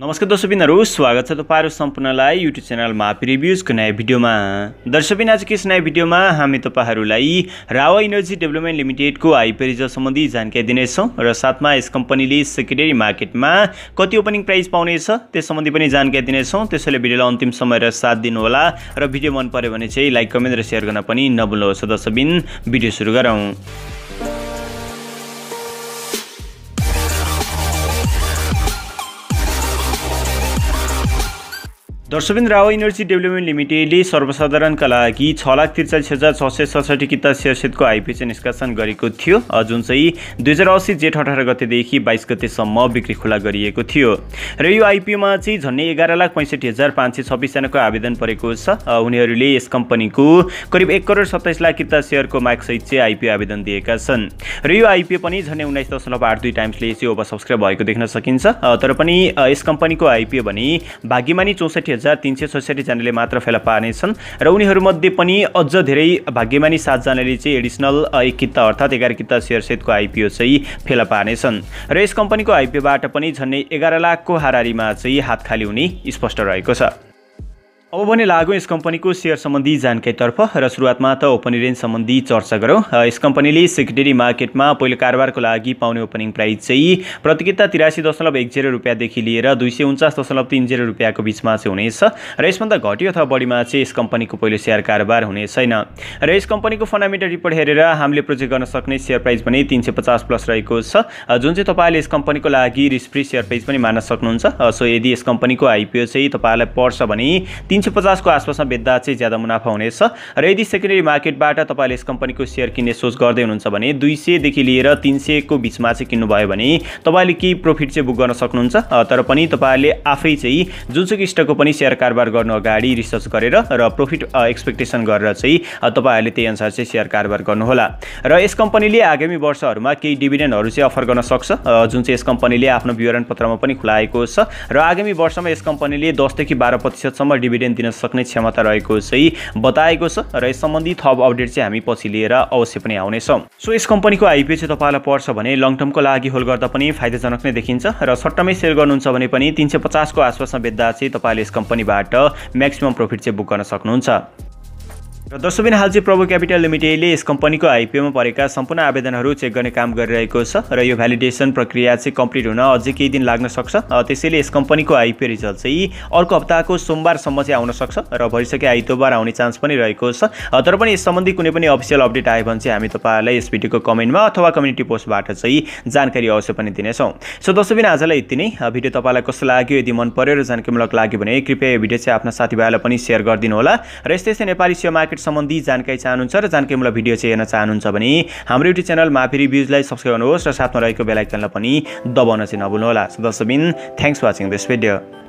नमस्कार दर्शकबिनहरू स्वागत छ तपाईँहरू सम्पूर्णलाई युट्युब च्यानलमा प्रिभ्युजको नयाँ भिडियोमा दर्शकबिन आजको यस नयाँ भिडियोमा हामी तपाईँहरूलाई रावा इनर्जी डेभलपमेन्ट लिमिटेडको आइपी सम्बन्धी जानकारी दिनेछौँ र साथमा यस कम्पनीले सेकेन्डरी मार्केटमा कति ओपनिङ प्राइस पाउनेछ त्यस सम्बन्धी पनि जानकारी दिनेछौँ त्यसैले भिडियोलाई अन्तिम समय र साथ दिनुहोला र भिडियो मन पऱ्यो भने चाहिँ लाइक कमेन्ट र सेयर गर्न पनि नभुल्नुहोस् दर्शकबिन भिडियो सुरु गरौँ दर्शविन राव इनर्जी डेभलपमेन्ट लिमिटेडले सर्वसाधारणका लागि छ लाख त्रिचालिस हजार छ सय सडसठी किता सेयरसेटको आइपिएच निष्कासन गरेको थियो जुन चाहिँ दुई हजार असी जेठ अठार गतेदेखि बाइस गतेसम्म बिक्री खुला गरिएको थियो र यो आइपिओमा चाहिँ झन्डै एघार लाख पैँसठी हजार पाँच सय छब्बिसजनाको आवेदन परेको छ उनीहरूले यस कम्पनीको करिब एक करोड सत्ताइस लाख किता सेयरको मागसहित चाहिँ आइपिओ आवेदन दिएका छन् र यो आइपिओ पनि झन्डै उन्नाइस दशमलव आठ दुई टाइम्सले चाहिँ ओभर सब्सक्राइब भएको देख्न सकिन्छ तर पनि यस कम्पनीको आइपिओ भने भाग्यमानी चौसठी हजार तिन सय सडसठी जनाले मात्र फेला पार्नेछन् र उनीहरूमध्ये पनि अझ धेरै भाग्यमानी सातजनाले चाहिँ एडिसनल एक किता अर्थात् एघार किता सेटको आइपिओ चाहिँ फेला पार्नेछन् र यस कम्पनीको आइपिओबाट पनि झन्डै एघार लाखको हारारीमा चाहिँ हात खाली हुने स्पष्ट रहेको छ अब भने लागौँ यस कम्पनीको सेयर सम्बन्धी जानकारीतर्फ र सुरुवातमा त ओपनिङ रेन्ज सम्बन्धी चर्चा गरौँ यस कम्पनीले सेक्रेटरी मार्केटमा पहिलो कारोबारको लागि पाउने ओपनिङ प्राइस चाहिँ प्रतिकिता तिरासी दशमलव एक जेरो रुपियाँदेखि लिएर दुई सय उन्चास दशमलव तिन जेरो रुपियाँको बिचमा चाहिँ हुनेछ र यसभन्दा घट्यो अथवा बढीमा चाहिँ यस कम्पनीको पहिलो सेयर कारोबार हुने छैन र यस कम्पनीको फन्डामेन्टल रिपोर्ट हेरेर हामीले प्रोजेक्ट गर्न सक्ने सेयर प्राइस पनि तिन सय पचास प्लस रहेको छ जुन चाहिँ तपाईँले यस कम्पनीको लागि रिस्क फ्री सेयर प्राइस पनि मान्न सक्नुहुन्छ सो यदि यस कम्पनीको आइपिओ चाहिँ तपाईँलाई पर्छ भने तिन सय पचासको आसपासमा बेच्दा चाहिँ ज्यादा मुनाफा हुनेछ र यदि सेकेन्डरी मार्केटबाट तपाईँले यस कम्पनीको सेयर किन्ने सोच गर्दै हुनुहुन्छ भने दुई सयदेखि लिएर तिन सयको बिचमा चाहिँ किन्नुभयो भने तपाईँले केही प्रफिट चाहिँ बुक गर्न सक्नुहुन्छ तर पनि तपाईँहरूले आफै चाहिँ जुनसुकै स्टकको पनि सेयर कारोबार गर्नु अगाडि रिसर्च गरेर र प्रफिट एक्सपेक्टेसन गरेर चाहिँ तपाईँहरूले त्यही अनुसार चाहिँ सेयर कारोबार गर्नुहोला र यस कम्पनीले आगामी वर्षहरूमा केही डिभिडेन्डहरू चाहिँ अफर गर्न सक्छ जुन चाहिँ यस कम्पनीले आफ्नो विवरण पत्रमा पनि खुलाएको छ र आगामी वर्षमा यस कम्पनीले दसदेखि बाह्र प्रतिशतसम्म डिभिडेन्ड अध्ययन दिन सक्ने क्षमता रहेको चाहिँ बताएको छ र यस सम्बन्धी थप अपडेट चाहिँ हामी पछि लिएर अवश्य पनि आउनेछौँ सो यस कम्पनीको आइपिओ चाहिँ तपाईँलाई पर्छ भने लङ टर्मको लागि होल्ड गर्दा पनि फाइदाजनक नै देखिन्छ र सर्ट सेल गर्नुहुन्छ भने पनि तिन सय पचासको आसपासमा बेच्दा चाहिँ तपाईँले यस कम्पनीबाट म्याक्सिमम् प्रफिट चाहिँ बुक गर्न सक्नुहुन्छ र हाल चाहिँ प्रभु क्यापिटल लिमिटेडले यस कम्पनीको आइपिओमा परेका सम्पूर्ण आवेदनहरू चेक गर्ने काम गरिरहेको छ र यो भ्यालिडेसन प्रक्रिया चाहिँ कम्प्लिट हुन अझै केही दिन लाग्न सक्छ त्यसैले यस कम्पनीको आइपिओ रिजल्ट चाहिँ अर्को हप्ताको सोमबारसम्म चाहिँ आउन सक्छ र भइसके आइतबार आउने चान्स पनि रहेको छ तर पनि यस सम्बन्धी कुनै पनि अफिसियल अपडेट आयो भने चाहिँ हामी तपाईँहरूलाई यस भिडियोको कमेन्टमा अथवा कम्युनिटी पोस्टबाट चाहिँ जानकारी अवश्य पनि दिनेछौँ सो दशबिन आजलाई यति नै भिडियो तपाईँलाई कस्तो लाग्यो यदि मन पऱ्यो र जानकारीमूलक लाग्यो भने कृपया यो भिडियो चाहिँ आफ्ना साथीभाइहरूलाई पनि सेयर गरिदिनु होला र यस्तै यस्तै नेपाली सेयर मार्केट मार्केट सम्बन्धी जानकारी चाहनुहुन्छ र जानकारी जानकारीमूलक भिडियो चाहिँ हेर्न चाहनुहुन्छ भने हाम्रो युट्युब च्यानल माफी रिभ्युजलाई सब्सक्राइब गर्नुहोस् र साथमा रहेको बेलायकनलाई पनि दबाउन चाहिँ नभुल्नुहोला सो बिन थ्याङ्क्स वाचिङ दिस भिडियो